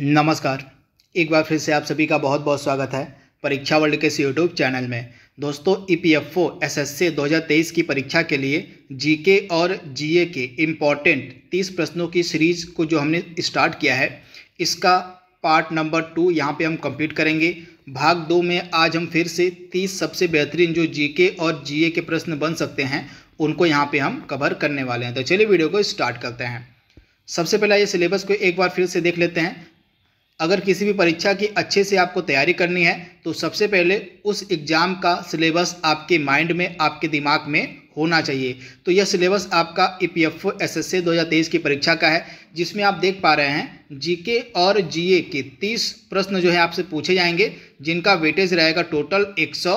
नमस्कार एक बार फिर से आप सभी का बहुत बहुत स्वागत है परीक्षा वर्ल्ड के इस यूट्यूब चैनल में दोस्तों E P F O S S दो हज़ार तेईस की परीक्षा के लिए जी के और जी ए के इम्पॉर्टेंट तीस प्रश्नों की सीरीज़ को जो हमने स्टार्ट किया है इसका पार्ट नंबर टू यहाँ पे हम कंप्लीट करेंगे भाग दो में आज हम फिर से तीस सबसे बेहतरीन जो जी के और जी ए के प्रश्न बन सकते हैं उनको यहाँ पे हम कवर करने वाले हैं तो चलिए वीडियो को स्टार्ट करते हैं सबसे पहला ये सिलेबस को एक बार फिर से देख लेते हैं अगर किसी भी परीक्षा की अच्छे से आपको तैयारी करनी है तो सबसे पहले उस एग्ज़ाम का सिलेबस आपके माइंड में आपके दिमाग में होना चाहिए तो यह सिलेबस आपका E P F O S S A दो हज़ार तेईस की परीक्षा का है जिसमें आप देख पा रहे हैं जीके और जीए के तीस प्रश्न जो है आपसे पूछे जाएंगे जिनका वेटेज रहेगा टोटल एक सौ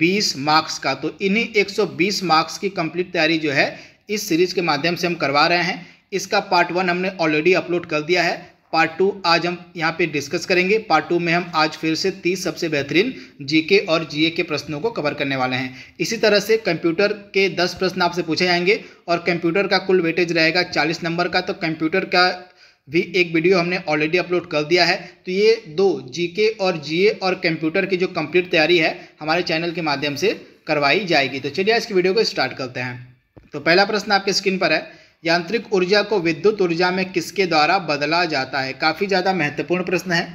बीस मार्क्स का तो इन्हीं एक सौ बीस मार्क्स की कंप्लीट तैयारी जो है इस सीरीज़ के माध्यम से हम करवा रहे हैं इसका पार्ट वन हमने ऑलरेडी अपलोड कर दिया है पार्ट टू आज हम यहाँ पे डिस्कस करेंगे पार्ट टू में हम आज फिर से तीस सबसे बेहतरीन जीके और जीए के प्रश्नों को कवर करने वाले हैं इसी तरह से कंप्यूटर के दस प्रश्न आपसे पूछे जाएंगे और कंप्यूटर का कुल वेटेज रहेगा चालीस नंबर का तो कंप्यूटर का भी एक वीडियो हमने ऑलरेडी अपलोड कर दिया है तो ये दो जी और जी और कंप्यूटर की जो कंप्लीट तैयारी है हमारे चैनल के माध्यम से करवाई जाएगी तो चलिए आज की वीडियो को स्टार्ट करते हैं तो पहला प्रश्न आपके स्क्रीन पर है यांत्रिक ऊर्जा को विद्युत ऊर्जा में किसके द्वारा बदला जाता है काफ़ी ज़्यादा महत्वपूर्ण प्रश्न है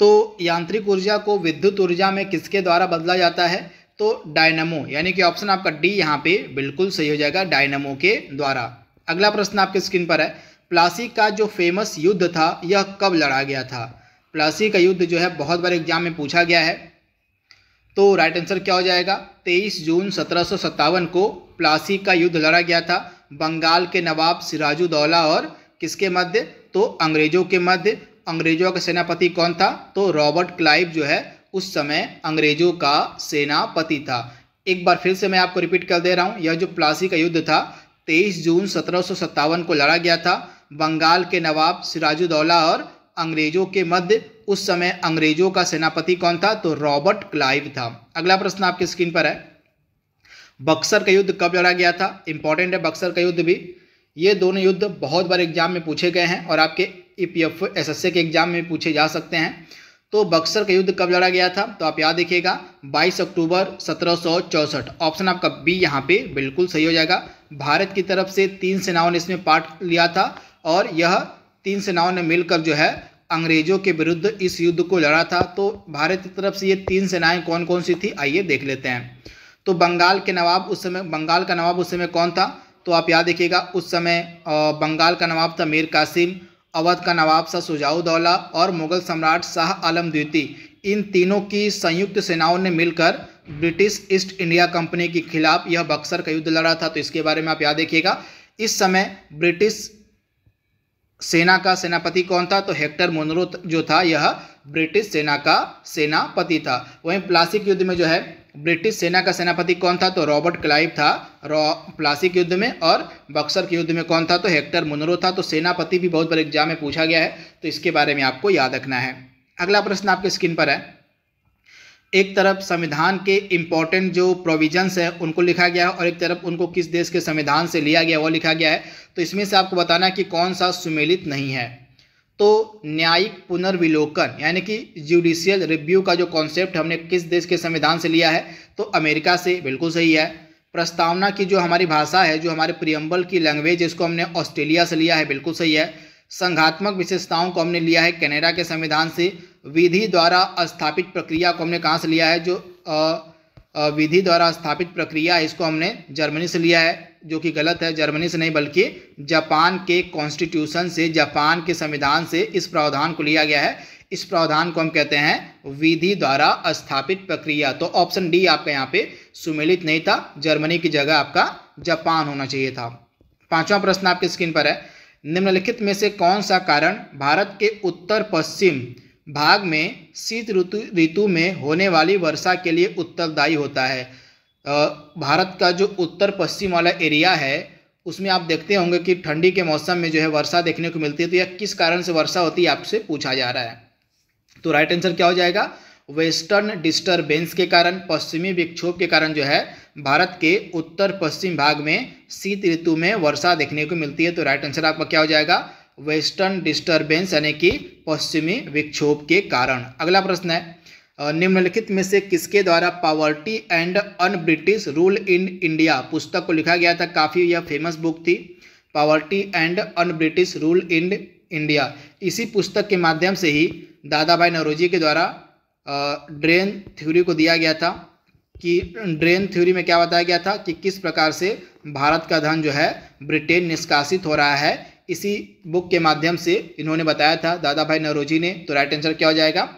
तो यांत्रिक ऊर्जा को विद्युत ऊर्जा में किसके द्वारा बदला जाता है तो डायनमो यानी कि ऑप्शन आपका डी यहां पे बिल्कुल सही हो जाएगा डायनमो के द्वारा अगला प्रश्न आपके स्क्रीन पर है प्लासी का जो फेमस युद्ध था यह कब लड़ा गया था प्लासी का युद्ध जो है बहुत बार एग्जाम में पूछा गया है तो राइट आंसर क्या हो जाएगा 23 जून सत्रह को प्लासी का युद्ध लड़ा गया था बंगाल के नवाब सिराजुद्दौला और किसके मध्य तो अंग्रेजों के मध्य अंग्रेजों का सेनापति कौन था तो रॉबर्ट क्लाइव जो है उस समय अंग्रेजों का सेनापति था एक बार फिर से मैं आपको रिपीट कर दे रहा हूँ यह जो प्लासी का युद्ध था 23 जून सत्रह को लड़ा गया था बंगाल के नवाब सिराजुद्दौला और अंग्रेजों के मध्य उस समय अंग्रेजों का सेनापति कौन था तो रॉबर्ट क्लाइव था अगला प्रश्न आपके स्क्रीन पर है बक्सर का युद्ध कब लड़ा गया था इंपॉर्टेंट है बक्सर का युद्ध भी ये दोनों युद्ध बहुत बार एग्जाम में पूछे गए हैं और आपके ई पी एफ एस के एग्जाम में पूछे जा सकते हैं तो बक्सर का युद्ध कब लड़ा गया था तो आप याद देखिएगा 22 अक्टूबर सत्रह ऑप्शन आपका बी यहां पे बिल्कुल सही हो जाएगा भारत की तरफ से तीन सेनाओं ने इसमें पार्ट लिया था और यह तीन सेनाओं ने मिलकर जो है अंग्रेजों के विरुद्ध इस युद्ध को लड़ा था तो भारत की तरफ से ये तीन सेनाएं कौन कौन सी थी आइए देख लेते हैं तो बंगाल के नवाब उस समय बंगाल का नवाब उस समय कौन था तो आप याद देखिएगा उस समय बंगाल का नवाब था मीर कासिम अवध का नवाब शाह सुजाउदौला और मुगल सम्राट शाह आलम द्वितीय इन तीनों की संयुक्त सेनाओं ने मिलकर ब्रिटिश ईस्ट इंडिया कंपनी के खिलाफ यह बक्सर का युद्ध लड़ा था तो इसके बारे में आप याद देखिएगा इस समय ब्रिटिश सेना का सेनापति कौन था तो हेक्टर मोनरो जो था यह ब्रिटिश सेना का सेनापति था वहीं प्लासिक युद्ध में जो है ब्रिटिश सेना का सेनापति कौन था तो रॉबर्ट क्लाइव था प्लासिक युद्ध में और बक्सर के युद्ध में कौन था तो हेक्टर मुनरो था तो सेनापति भी बहुत बड़े एग्जाम में पूछा गया है तो इसके बारे में आपको याद रखना है अगला प्रश्न आपके स्क्रीन पर है एक तरफ संविधान के इम्पॉर्टेंट जो प्रोविजंस हैं उनको लिखा गया है और एक तरफ उनको किस देश के संविधान से लिया गया वो लिखा गया है तो इसमें से आपको बताना है कि कौन सा सुमेलित नहीं है तो न्यायिक पुनर्विलोकन यानी कि जुडिशियल रिव्यू का जो कॉन्सेप्ट हमने किस देश के संविधान से लिया है तो अमेरिका से बिल्कुल सही है प्रस्तावना की जो हमारी भाषा है जो हमारे प्रियम्बल की लैंग्वेज है इसको हमने ऑस्ट्रेलिया से लिया है बिल्कुल सही है संघात्मक विशेषताओं को हमने लिया है कनाडा के संविधान से विधि द्वारा स्थापित प्रक्रिया को हमने कहाँ से लिया है जो विधि द्वारा स्थापित प्रक्रिया इसको हमने जर्मनी से लिया है जो कि गलत है जर्मनी से नहीं बल्कि जापान के कॉन्स्टिट्यूशन से जापान के संविधान से इस प्रावधान को लिया गया है इस प्रावधान को हम कहते हैं विधि द्वारा स्थापित प्रक्रिया तो ऑप्शन डी आपके यहाँ पे सुमेलित नहीं था जर्मनी की जगह आपका जापान होना चाहिए था पांचवा प्रश्न आपके स्क्रीन पर है निम्नलिखित में से कौन सा कारण भारत के उत्तर पश्चिम भाग में शीत ऋतु ऋतु में होने वाली वर्षा के लिए उत्तरदायी होता है भारत का जो उत्तर पश्चिम वाला एरिया है उसमें आप देखते होंगे कि ठंडी के मौसम में जो है वर्षा देखने को मिलती है तो यह किस कारण से वर्षा होती है आपसे पूछा जा रहा है तो राइट आंसर क्या हो जाएगा वेस्टर्न डिस्टर्बेंस के कारण पश्चिमी विक्षोभ के कारण जो है भारत के उत्तर पश्चिम भाग में शीत ऋतु में वर्षा देखने को मिलती है तो राइट आंसर आपका क्या हो जाएगा वेस्टर्न डिस्टर्बेंस यानी कि पश्चिमी विक्षोभ के कारण अगला प्रश्न है निम्नलिखित में से किसके द्वारा poverty and un British rule in India पुस्तक को लिखा गया था काफ़ी यह फेमस बुक थी poverty and un British rule in India इसी पुस्तक के माध्यम से ही दादा भाई नरोजी के द्वारा ड्रेन थ्योरी को दिया गया था कि ड्रेन थ्योरी में क्या बताया गया था कि किस प्रकार से भारत का धन जो है ब्रिटेन निष्कासित हो रहा है इसी बुक के माध्यम से इन्होंने बताया था दादा भाई नवरोजी ने तो राइट आंसर क्या हो जाएगा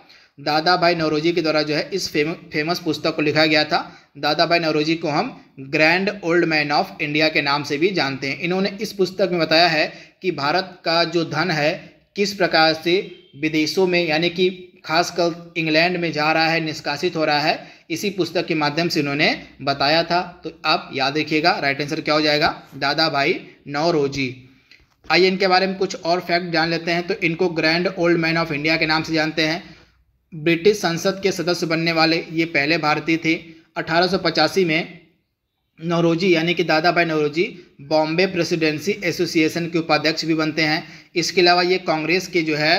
दादा भाई नवरोजी के द्वारा जो है इस फेम, फेमस पुस्तक को लिखा गया था दादा भाई नवरोजी को हम grand old man of India के नाम से भी जानते हैं इन्होंने इस पुस्तक में बताया है कि भारत का जो धन है किस प्रकार से विदेशों में यानी कि खासकर इंग्लैंड में जा रहा है निष्कासित हो रहा है इसी पुस्तक के माध्यम से इन्होंने बताया था तो आप याद रखिएगा राइट आंसर क्या हो जाएगा दादा भाई नौरोजी आइए इनके बारे में कुछ और फैक्ट जान लेते हैं तो इनको grand old man of India के नाम से जानते हैं ब्रिटिश संसद के सदस्य बनने वाले ये पहले भारतीय थे अठारह में नवरोजी यानी कि दादा भाई नवरोजी बॉम्बे प्रेसिडेंसी एसोसिएशन के उपाध्यक्ष भी बनते हैं इसके अलावा ये कांग्रेस के जो है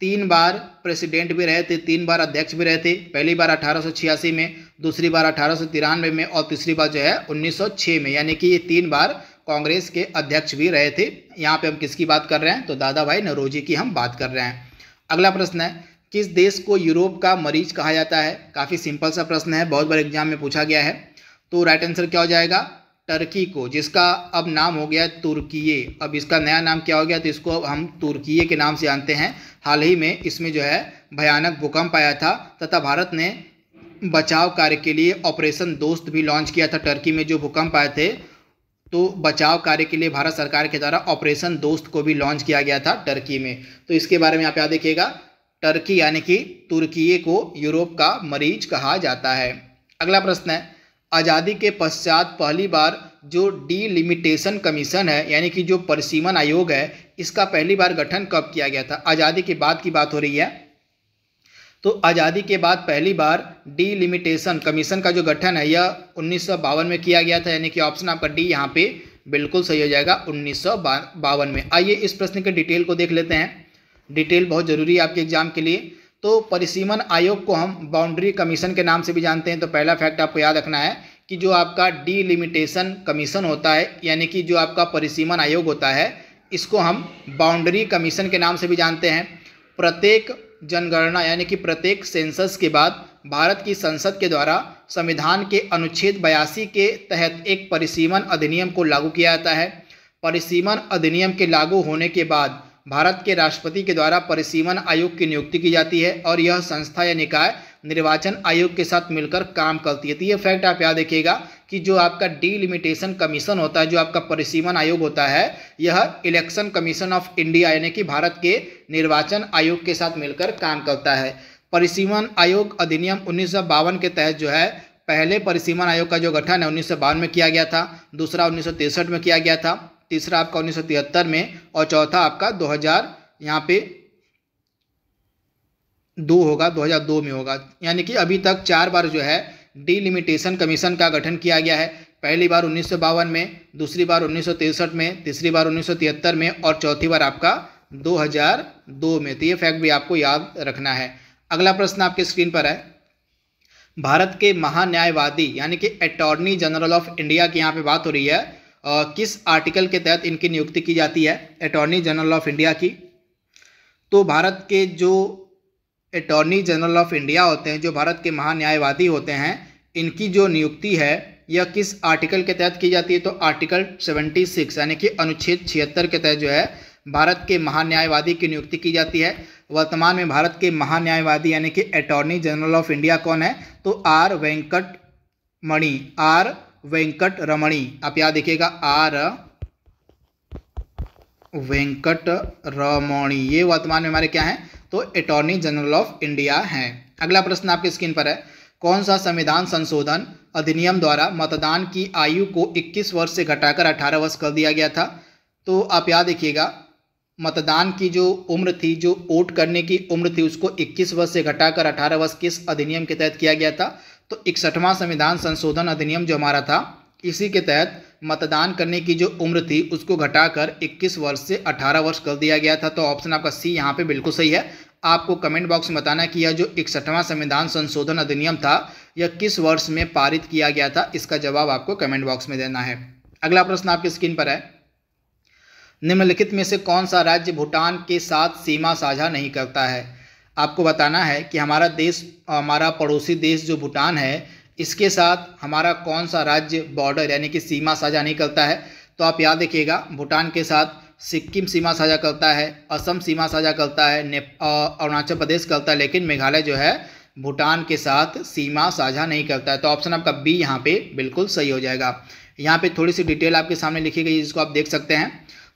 तीन बार प्रेसिडेंट भी रहे थे तीन बार अध्यक्ष भी रहे थे पहली बार अठारह में दूसरी बार अठारह में और तीसरी बार जो है 1906 में यानी कि ये तीन बार कांग्रेस के अध्यक्ष भी रहे थे यहाँ पे हम किसकी बात कर रहे हैं तो दादा भाई नरोजी की हम बात कर रहे हैं अगला प्रश्न है किस देश को यूरोप का मरीज कहा जाता है काफ़ी सिंपल सा प्रश्न है बहुत बार एग्जाम में पूछा गया है तो राइट आंसर क्या हो जाएगा टर्की को जिसका अब नाम हो गया तुर्की अब इसका नया नाम क्या हो गया तो इसको अब हम तुर्की के नाम से जानते हैं हाल ही में इसमें जो है भयानक भूकंप आया था तथा भारत ने बचाव कार्य के लिए ऑपरेशन दोस्त भी लॉन्च किया था टर्की में जो भूकंप आए थे तो बचाव कार्य के लिए भारत सरकार के द्वारा ऑपरेशन दोस्त को भी लॉन्च किया गया था टर्की में तो इसके बारे में आप याद देखिएगा टर्की यानी कि तुर्की को यूरोप का मरीज कहा जाता है अगला प्रश्न है आज़ादी के पश्चात पहली बार जो डीलिमिटेशन कमीशन है यानी कि जो परिसीमन आयोग है इसका पहली बार गठन कब किया गया था आज़ादी के बाद की बात हो रही है तो आज़ादी के बाद पहली बार डीलिमिटेशन कमीशन का जो गठन है यह उन्नीस में किया गया था यानी कि ऑप्शन आपका डी यहाँ पे बिल्कुल सही हो जाएगा उन्नीस में आइए इस प्रश्न के डिटेल को देख लेते हैं डिटेल बहुत ज़रूरी है आपके एग्जाम के लिए तो परिसीमन आयोग को हम बाउंड्री कमीशन के नाम से भी जानते हैं तो पहला फैक्ट आपको याद रखना है कि जो आपका डीलिमिटेशन कमीशन होता है यानी कि जो आपका परिसीमन आयोग होता है इसको हम बाउंड्री कमीशन के नाम से भी जानते हैं प्रत्येक जनगणना यानी कि प्रत्येक सेंसस के बाद भारत की संसद के द्वारा संविधान के अनुच्छेद बयासी के तहत एक परिसीमन अधिनियम को लागू किया जाता है परिसीमन अधिनियम के लागू होने के बाद भारत के राष्ट्रपति के द्वारा परिसीमन आयोग की नियुक्ति की जाती है और यह संस्था या निकाय निर्वाचन आयोग के साथ मिलकर काम करती है तो ये फैक्ट आप याद देखिएगा कि जो आपका डीलिमिटेशन कमीशन होता है जो आपका परिसीमन आयोग होता है यह इलेक्शन कमीशन ऑफ इंडिया यानी कि भारत के निर्वाचन आयोग के साथ मिलकर काम करता है परिसीमन आयोग अधिनियम उन्नीस के तहत जो है पहले परिसीमन आयोग का जो गठन है उन्नीस में किया गया था दूसरा उन्नीस में किया गया था तीसरा आपका उन्नीस में और चौथा आपका 2000 यहाँ पे दो होगा 2002 में होगा यानी कि अभी तक चार बार जो है डिलिमिटेशन कमीशन का गठन किया गया है पहली बार उन्नीस में दूसरी बार उन्नीस में तीसरी बार उन्नीस में और चौथी बार आपका 2002 में तो ये फैक्ट भी आपको याद रखना है अगला प्रश्न आपके स्क्रीन पर है भारत के महान्यायवादी यानी कि अटॉर्नी जनरल ऑफ इंडिया की यहाँ पे बात हो रही है आ, किस आर्टिकल के तहत इनकी नियुक्ति की जाती है अटॉर्नी जनरल ऑफ इंडिया की तो भारत के जो अटॉर्नी जनरल ऑफ इंडिया होते हैं जो भारत के महान्यायवादी होते हैं इनकी जो नियुक्ति है यह किस आर्टिकल के तहत की जाती है तो आर्टिकल 76 यानी कि अनुच्छेद छिहत्तर के तहत जो है भारत के महान्यायवादी की नियुक्ति की जाती है वर्तमान में भारत के महान्यायवादी यानी कि अटॉर्नी जनरल ऑफ इंडिया कौन है तो आर वेंकट मणि आर वेंकट रमणी आप याद देखिएगा आर वेंकट रमणी ये वर्तमान में हमारे क्या हैं तो अटॉर्नी जनरल ऑफ इंडिया हैं अगला प्रश्न आपके स्क्रीन पर है कौन सा संविधान संशोधन अधिनियम द्वारा मतदान की आयु को 21 वर्ष से घटाकर 18 वर्ष कर दिया गया था तो आप याद देखिएगा मतदान की जो उम्र थी जो वोट करने की उम्र थी उसको 21 वर्ष से घटाकर 18 वर्ष किस अधिनियम के तहत किया गया था तो इकसठवां संविधान संशोधन अधिनियम जो हमारा था इसी के तहत मतदान करने की जो उम्र थी उसको घटाकर 21 वर्ष से 18 वर्ष कर दिया गया था तो ऑप्शन आपका सी यहाँ पे बिल्कुल सही है आपको कमेंट बॉक्स में बताना कि यह जो इकसठवां संविधान संशोधन अधिनियम था यह किस वर्ष में पारित किया गया था इसका जवाब आपको कमेंट बॉक्स में देना है अगला प्रश्न आपकी स्क्रीन पर है निम्नलिखित में से कौन सा राज्य भूटान के साथ सीमा साझा नहीं करता है आपको बताना है कि हमारा देश हमारा पड़ोसी देश जो भूटान है इसके साथ हमारा कौन सा राज्य बॉर्डर यानी कि सीमा साझा नहीं करता है तो आप याद रखिएगा भूटान के साथ सिक्किम सीमा साझा करता है असम सीमा साझा करता है अरुणाचल प्रदेश करता है लेकिन मेघालय जो है भूटान के साथ सीमा साझा नहीं करता है तो ऑप्शन आपका बी यहाँ पे बिल्कुल सही हो जाएगा यहाँ पे थोड़ी सी डिटेल आपके सामने लिखी गई जिसको आप देख सकते हैं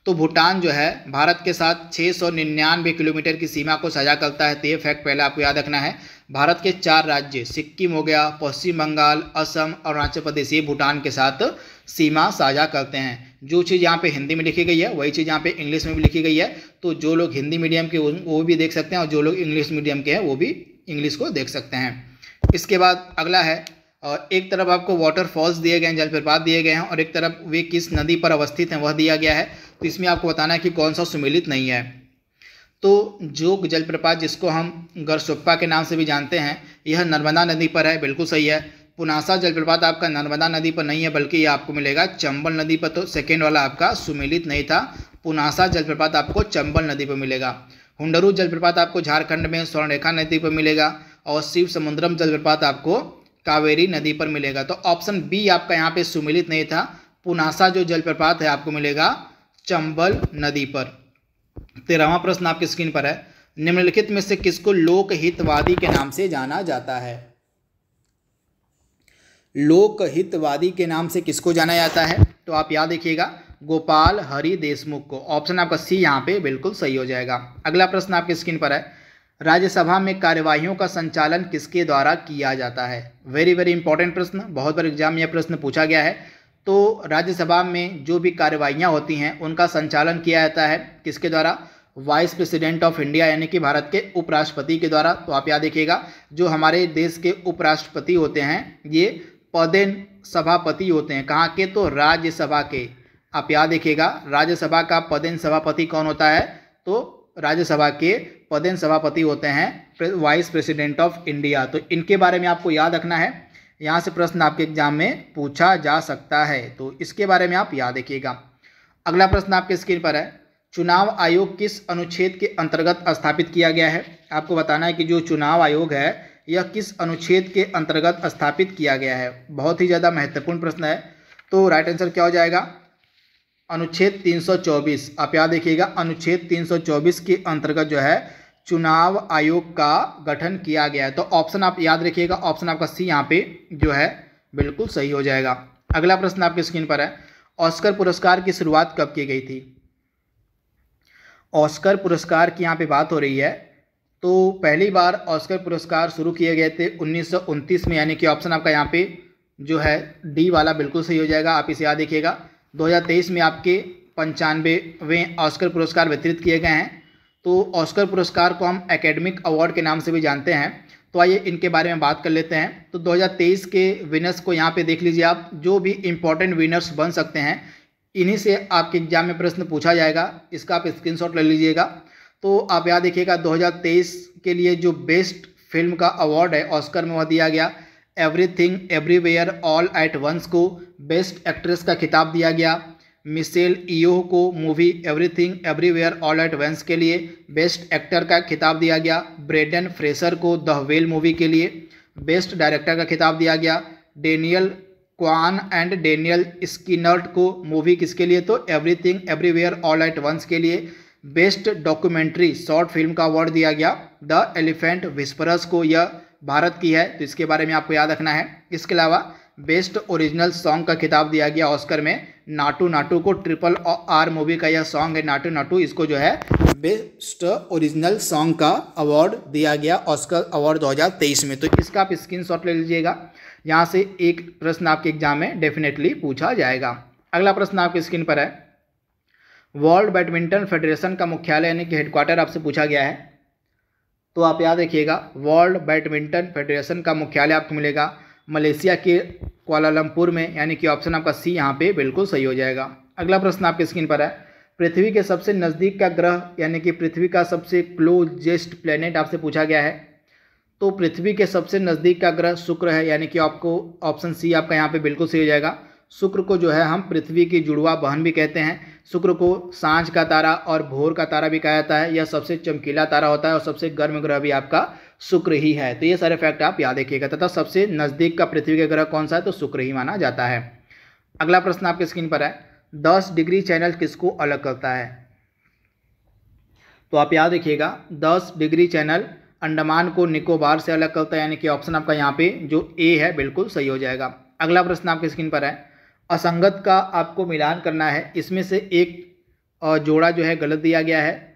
तो भूटान जो है भारत के साथ छः किलोमीटर की सीमा को साझा करता है तो ये फैक्ट पहले आपको याद रखना है भारत के चार राज्य सिक्किम हो गया पश्चिम बंगाल असम अरुणाचल प्रदेश ये भूटान के साथ सीमा साझा करते हैं जो चीज़ यहाँ पे हिंदी में लिखी गई है वही चीज़ यहाँ पे इंग्लिश में भी लिखी गई है तो जो लोग हिंदी मीडियम के वो भी देख सकते हैं और जो लोग इंग्लिश मीडियम के हैं वो भी इंग्लिश को देख सकते हैं इसके बाद अगला है और एक तरफ आपको वाटरफॉल्स दिए गए हैं जलप्रपात दिए गए हैं और एक तरफ वे किस नदी पर अवस्थित हैं वह दिया गया है तो इसमें आपको बताना है कि कौन सा सुमिलित नहीं है तो जोग जलप्रपात जिसको हम गरसोप्पा के नाम से भी जानते हैं यह नर्मदा नदी पर है बिल्कुल सही है पुनासा जलप्रपात आपका नर्मदा नदी पर नहीं है बल्कि यह आपको मिलेगा चंबल नदी पर तो सेकेंड वाला आपका सुमिलित नहीं था पुनासा जलप्रपात आपको चंबल नदी पर मिलेगा हुंडरू जलप्रपात आपको झारखंड में स्वर्णरेखा नदी पर मिलेगा और शिव समुद्रम जलप्रपात आपको कावेरी नदी पर मिलेगा तो ऑप्शन बी आपका यहाँ पे सुमिलित नहीं था पुनासा जो जलप्रपात है आपको मिलेगा चंबल नदी पर तेरहवा तो प्रश्न आपकी स्क्रीन पर है निम्नलिखित में से किसको लोकहितवादी के नाम से जाना जाता है लोकहितवादी के नाम से किसको जाना जाता है तो आप याद देखिएगा गोपाल हरि देशमुख को ऑप्शन आपका सी यहां पे बिल्कुल सही हो जाएगा अगला प्रश्न आपकी स्क्रीन पर है राज्यसभा में कार्यवाहियों का संचालन किसके द्वारा किया जाता है वेरी वेरी इंपॉर्टेंट प्रश्न बहुत बार एग्जाम में यह प्रश्न पूछा गया है तो राज्यसभा में जो भी कार्यवाहियाँ होती हैं उनका संचालन किया जाता है किसके द्वारा वाइस प्रेसिडेंट ऑफ इंडिया यानी कि भारत के उपराष्ट्रपति के द्वारा तो आप याद देखिएगा जो हमारे देश के उपराष्ट्रपति होते हैं ये पदे सभापति होते हैं कहाँ के तो राज्यसभा के आप याद देखिएगा राज्यसभा का पदेन सभापति कौन होता है तो राज्यसभा के पदेन सभापति होते हैं वाइस प्रेसिडेंट ऑफ इंडिया तो इनके बारे में आपको याद रखना है यहाँ से प्रश्न आपके एग्जाम में पूछा जा सकता है तो इसके बारे में आप याद रखिएगा अगला प्रश्न आपके स्क्रीन पर है चुनाव आयोग किस अनुच्छेद के अंतर्गत स्थापित किया गया है आपको बताना है कि जो चुनाव आयोग है यह किस अनुच्छेद के अंतर्गत स्थापित किया गया है बहुत ही ज़्यादा महत्वपूर्ण प्रश्न है तो राइट आंसर क्या हो जाएगा अनुच्छेद 324 आप याद देखिएगा अनुच्छेद 324 के अंतर्गत जो है चुनाव आयोग का गठन किया गया है तो ऑप्शन आप याद रखिएगा ऑप्शन आपका सी यहाँ पे जो है बिल्कुल सही हो जाएगा अगला प्रश्न आपकी स्क्रीन पर है ऑस्कर पुरस्कार की शुरुआत कब की गई थी ऑस्कर पुरस्कार की यहाँ पे बात हो रही है तो पहली बार ऑस्कर पुरस्कार शुरू किए गए थे उन्नीस में यानी कि ऑप्शन आपका यहाँ पे जो है डी वाला बिल्कुल सही हो जाएगा आप इसे याद रखिएगा 2023 में आपके पंचानवेवें ऑस्कर पुरस्कार वितरित किए गए हैं तो ऑस्कर पुरस्कार को हम एकेडमिक अवार्ड के नाम से भी जानते हैं तो आइए इनके बारे में बात कर लेते हैं तो 2023 के विनर्स को यहाँ पे देख लीजिए आप जो भी इम्पोर्टेंट विनर्स बन सकते हैं इन्हीं से आपके एग्जाम में प्रश्न पूछा जाएगा इसका आप स्क्रीनशॉट ले लीजिएगा तो आप यहाँ देखिएगा 2023 के लिए जो बेस्ट फिल्म का अवार्ड है ऑस्कर में वह दिया गया every everywhere all at once को बेस्ट एक्ट्रेस का खिताब दिया गया मिशेल ईयो को movie everything everywhere all at once के लिए बेस्ट एक्टर का खिताब दिया गया ब्रेडन फ्रेशर को द वेल मूवी के लिए बेस्ट डायरेक्टर का खिताब दिया गया Daniel Kwan and Daniel Scheinert को मूवी किसके लिए तो everything everywhere all at once के लिए बेस्ट डॉक्यूमेंट्री शॉर्ट फिल्म का अवार्ड दिया गया द एलिफेंट विस्परस को यह भारत की है तो इसके बारे में आपको याद रखना है इसके अलावा बेस्ट ओरिजिनल सॉन्ग का खिताब दिया गया ऑस्कर में नाटू नाटू को ट्रिपल आर मूवी का यह सॉन्ग है नाटू नाटू इसको जो है बेस्ट ओरिजिनल सॉन्ग का अवार्ड दिया गया ऑस्कर अवार्ड 2023 में तो इसका आप स्क्रीन शॉट ले लीजिएगा यहाँ से एक प्रश्न आपके एग्जाम में डेफिनेटली पूछा जाएगा अगला प्रश्न आपके स्क्रीन पर है वर्ल्ड बैडमिंटन फेडरेशन का मुख्यालय यानी कि हेडक्वार्टर आपसे पूछा गया है तो आप याद रखिएगा वर्ल्ड बैडमिंटन फेडरेशन का मुख्यालय आपको मिलेगा मलेशिया के कोलालमपुर में यानी कि ऑप्शन आपका सी यहाँ पे बिल्कुल सही हो जाएगा अगला प्रश्न आपके स्क्रीन पर है पृथ्वी के सबसे नज़दीक का ग्रह यानी कि पृथ्वी का सबसे क्लोजेस्ट प्लेनेट आपसे पूछा गया है तो पृथ्वी के सबसे नज़दीक का ग्रह शुक्र है यानी कि आपको ऑप्शन सी आपका यहाँ पे बिल्कुल सही हो जाएगा शुक्र को जो है हम पृथ्वी की जुड़वा बहन भी कहते हैं शुक्र को सांझ का तारा और भोर का तारा भी कहा जाता है यह सबसे चमकीला तारा होता है और सबसे गर्म ग्रह भी आपका शुक्र ही है तो ये सारे फैक्ट आप याद रखिएगा तथा सबसे नज़दीक का पृथ्वी का ग्रह कौन सा है तो शुक्र ही माना जाता है अगला प्रश्न आपके स्क्रीन पर है दस डिग्री चैनल किसको अलग करता है तो आप याद रखिएगा दस डिग्री चैनल अंडमान को निकोबार से अलग करता है यानी कि ऑप्शन आपका यहाँ पे जो ए है बिल्कुल सही हो जाएगा अगला प्रश्न आपके स्क्रीन पर है असंगत का आपको मिलान करना है इसमें से एक जोड़ा जो है गलत दिया गया है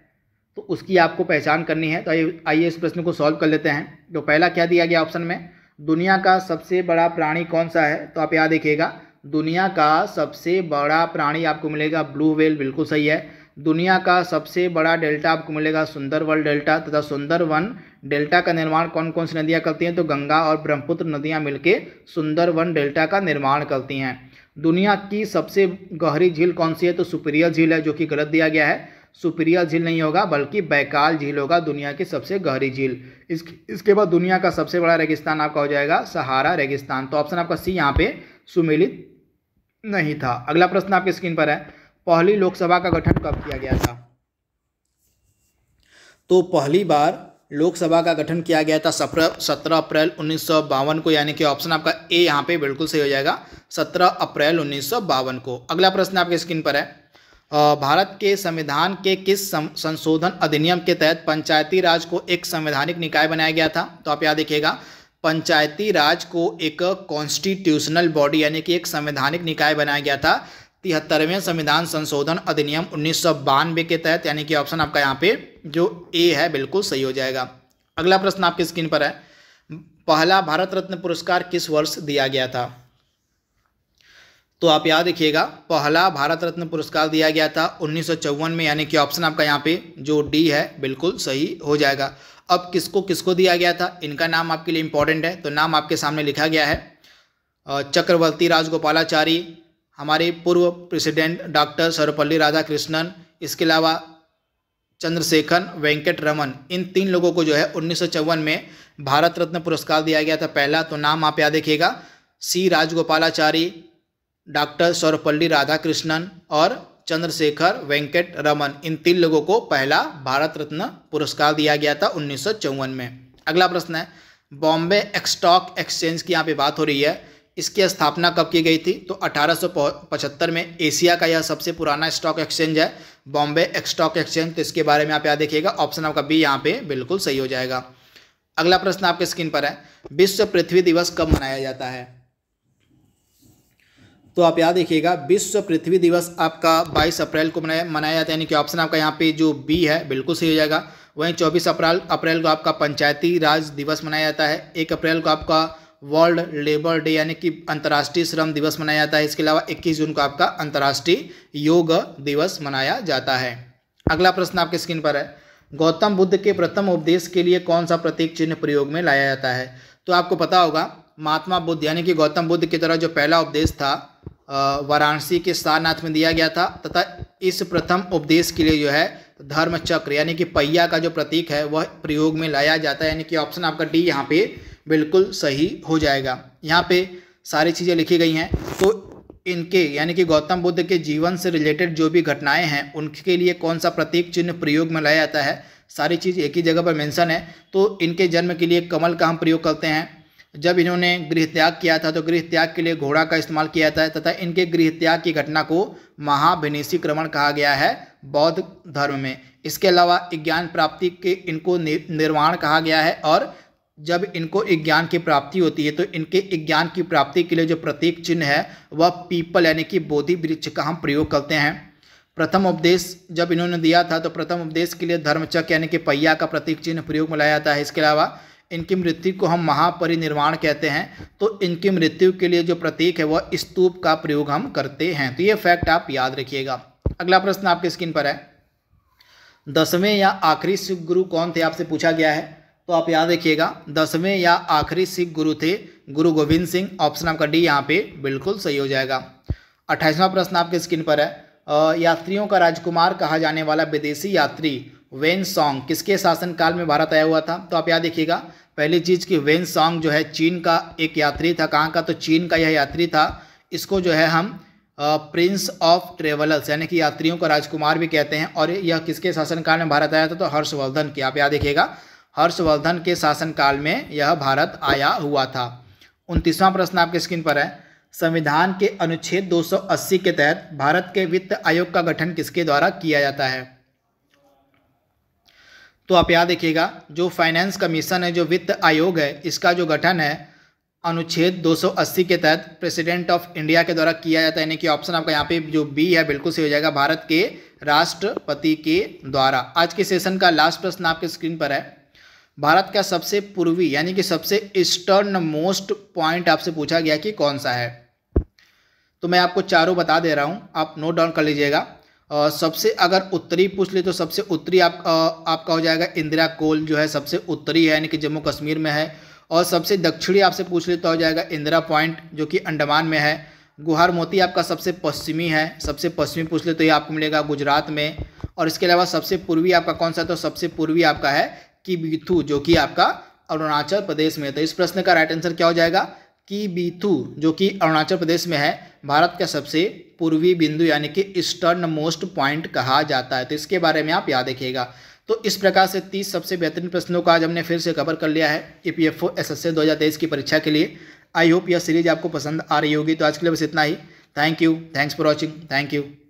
तो उसकी आपको पहचान करनी है तो आइए इस प्रश्न को सॉल्व कर लेते हैं तो पहला क्या दिया गया ऑप्शन में दुनिया का सबसे बड़ा प्राणी कौन सा है तो आप यहाँ देखिएगा दुनिया का सबसे बड़ा प्राणी आपको मिलेगा ब्लू वेल बिल्कुल सही है दुनिया का सबसे बड़ा डेल्टा आपको मिलेगा सुंदरवन डेल्टा तथा सुंदरवन डेल्टा का निर्माण कौन कौन सी नदियाँ करती हैं तो गंगा और ब्रह्मपुत्र नदियाँ मिलकर सुंदरवन डेल्टा का निर्माण करती हैं दुनिया की सबसे गहरी झील कौन सी है तो सुप्रिया झील है जो कि गलत दिया गया है सुप्रिया झील नहीं होगा बल्कि बैकाल झील होगा दुनिया की सबसे गहरी झील इस, इसके बाद दुनिया का सबसे बड़ा रेगिस्तान आपका हो जाएगा सहारा रेगिस्तान तो ऑप्शन आपका सी यहाँ पे सुमिलित नहीं था अगला प्रश्न आपके स्क्रीन पर है पहली लोकसभा का गठन कब किया गया था तो पहली बार लोकसभा का गठन किया गया था सत्रह सत्रह अप्रैल उन्नीस को यानी कि ऑप्शन आपका ए यहाँ पे बिल्कुल सही हो जाएगा सत्रह अप्रैल उन्नीस को अगला प्रश्न आपके स्क्रीन पर है भारत के संविधान के किस संशोधन अधिनियम के तहत पंचायती राज को एक संवैधानिक निकाय बनाया गया था तो आप याद देखिएगा पंचायती राज को एक कॉन्स्टिट्यूशनल बॉडी यानी कि एक संवैधानिक निकाय बनाया गया था तिहत्तरवें संविधान संशोधन अधिनियम उन्नीस के तहत यानी कि ऑप्शन आपका यहाँ पे जो ए है बिल्कुल सही हो जाएगा अगला प्रश्न आपकी स्क्रीन पर है पहला भारत रत्न पुरस्कार किस वर्ष दिया गया था तो आप याद रखिएगा पहला भारत रत्न पुरस्कार दिया गया था उन्नीस में यानी कि ऑप्शन आपका यहाँ पे जो डी है बिल्कुल सही हो जाएगा अब किसको किसको दिया गया था इनका नाम आपके लिए इम्पोर्टेंट है तो नाम आपके सामने लिखा गया है चक्रवर्ती राजगोपालाचारी हमारे पूर्व प्रेसिडेंट डॉक्टर सर्वपल्ली राधाकृष्णन इसके अलावा चंद्रशेखर वेंकट रमन इन तीन लोगों को जो है उन्नीस में भारत रत्न पुरस्कार दिया गया था पहला तो नाम आप याद देखिएगा सी राजगोपालाचारी डॉक्टर सर्वपल्ली राधाकृष्णन और चंद्रशेखर वेंकट रमन इन तीन लोगों को पहला भारत रत्न पुरस्कार दिया गया था उन्नीस में अगला प्रश्न है बॉम्बे स्टॉक एक्सचेंज की यहाँ पे बात हो रही है इसकी स्थापना कब की गई थी तो 1875 में एशिया का यह सबसे पुराना स्टॉक एक्सचेंज है बॉम्बे स्टॉक एक्सचेंज तो इसके बारे में आप यहाँ देखिएगा ऑप्शन आपका बी यहाँ पे बिल्कुल सही हो जाएगा अगला प्रश्न आपके स्क्रीन पर है विश्व पृथ्वी दिवस कब मनाया जाता है तो आप याद देखिएगा विश्व पृथ्वी दिवस आपका 22 अप्रैल को मनाया मनाया जाता है यानी कि ऑप्शन आपका यहाँ पे जो बी है बिल्कुल सही हो जाएगा वहीं 24 अप्रैल अप्रैल को आपका पंचायती राज दिवस मनाया जाता है एक अप्रैल को आपका वर्ल्ड लेबर डे यानी कि अंतर्राष्ट्रीय श्रम दिवस मनाया जाता है इसके अलावा इक्कीस जून को आपका अंतर्राष्ट्रीय योग दिवस मनाया जाता है अगला प्रश्न आपके स्क्रीन पर है गौतम बुद्ध के प्रथम उपदेश के लिए कौन सा प्रतीक चिन्ह प्रयोग में लाया जाता है तो आपको पता होगा महात्मा बुद्ध यानी कि गौतम बुद्ध की तरह जो पहला उपदेश था वाराणसी के सारनाथ में दिया गया था तथा इस प्रथम उपदेश के लिए जो है धर्म चक्र यानी कि पहिया का जो प्रतीक है वह प्रयोग में लाया जाता है यानी कि ऑप्शन आपका डी यहाँ पे बिल्कुल सही हो जाएगा यहाँ पे सारी चीज़ें लिखी गई हैं तो इनके यानी कि गौतम बुद्ध के जीवन से रिलेटेड जो भी घटनाएं हैं उनके लिए कौन सा प्रतीक चिन्ह प्रयोग में लाया जाता है सारी चीज़ एक ही जगह पर मेंशन है तो इनके जन्म के लिए कमल का हम प्रयोग करते हैं जब इन्होंने गृह त्याग किया था तो गृह त्याग के लिए घोड़ा का इस्तेमाल किया था तथा इनके गृह त्याग की घटना को महाभिनिशीक्रमण कहा गया है बौद्ध धर्म में इसके अलावा ज्ञान प्राप्ति के इनको निर्वाण कहा गया है और जब इनको ज्ञान की प्राप्ति होती है तो इनके ज्ञान की प्राप्ति के लिए जो प्रतीक चिन्ह है वह पीपल यानी कि बोधि वृक्ष का हम प्रयोग करते हैं प्रथम उपदेश जब इन्होंने दिया था तो प्रथम उपदेश के लिए धर्मचक यानी कि पहिया का प्रतीक चिन्ह प्रयोग में लाया जाता है इसके अलावा इनकी मृत्यु को हम महापरिनिर्वाण कहते हैं तो इनकी मृत्यु के लिए जो प्रतीक है वह स्तूप का प्रयोग हम करते हैं तो ये फैक्ट आप याद रखिएगा अगला प्रश्न आपके स्क्रीन पर है दसवें या आखिरी सिख गुरु कौन थे आपसे पूछा गया है तो आप याद रखिएगा दसवें या आखिरी सिख गुरु थे गुरु गोविंद सिंह ऑप्शन आपका डी यहाँ पे बिल्कुल सही हो जाएगा अट्ठाईसवां प्रश्न आपके स्क्रीन पर है यात्रियों का राजकुमार कहा जाने वाला विदेशी यात्री वेन सॉन्ग किसके शासनकाल में भारत आया हुआ था तो आप याद देखिएगा पहली चीज़ कि वेन सॉन्ग जो है चीन का एक यात्री था कहाँ का तो चीन का यह यात्री था इसको जो है हम प्रिंस ऑफ ट्रेवलर्स यानी कि यात्रियों का राजकुमार भी कहते हैं और यह किसके शासनकाल में भारत आया था तो हर्षवर्धन के आप याद देखिएगा हर्षवर्धन के शासनकाल में यह भारत आया हुआ था उनतीसवां प्रश्न आपके स्क्रीन पर है संविधान के अनुच्छेद 280 के तहत भारत के वित्त आयोग का गठन किसके द्वारा किया जाता है तो आप याद देखिएगा जो फाइनेंस कमीशन है जो वित्त आयोग है इसका जो गठन है अनुच्छेद 280 के तहत प्रेसिडेंट ऑफ इंडिया के द्वारा किया जाता है यानी कि ऑप्शन आपका यहाँ पे जो बी है बिल्कुल सही हो जाएगा भारत के राष्ट्रपति के द्वारा आज के सेशन का लास्ट प्रश्न आपके स्क्रीन पर है भारत का सबसे पूर्वी यानी कि सबसे ईस्टर्न मोस्ट पॉइंट आपसे पूछा गया कि कौन सा है तो मैं आपको चारों बता दे रहा हूँ आप नोट डाउन कर लीजिएगा आ, सबसे अगर उत्तरी पूछ ले तो सबसे उत्तरी आप आ, आपका हो जाएगा इंदिरा कोल जो है सबसे उत्तरी है यानी कि जम्मू कश्मीर में है और सबसे दक्षिणी आपसे पूछ ले तो हो जाएगा इंदिरा पॉइंट जो कि अंडमान में है गुहार मोती आपका सबसे पश्चिमी है सबसे पश्चिमी पूछ ले तो ये आपको मिलेगा गुजरात में और इसके अलावा सबसे पूर्वी आपका कौन सा तो सबसे पूर्वी आपका है बीथू जो कि आपका अरुणाचल प्रदेश में है तो इस प्रश्न का राइट आंसर क्या हो जाएगा बीथू जो कि अरुणाचल प्रदेश में है भारत का सबसे पूर्वी बिंदु यानी कि ईस्टर्न मोस्ट पॉइंट कहा जाता है तो इसके बारे में आप याद रखिएगा तो इस प्रकार से तीस सबसे बेहतरीन प्रश्नों को आज हमने फिर से कवर कर लिया है E P F O S S S की परीक्षा के लिए आई होप यह सीरीज आपको पसंद आ रही होगी तो आज के लिए बस इतना ही thank you thanks for watching thank you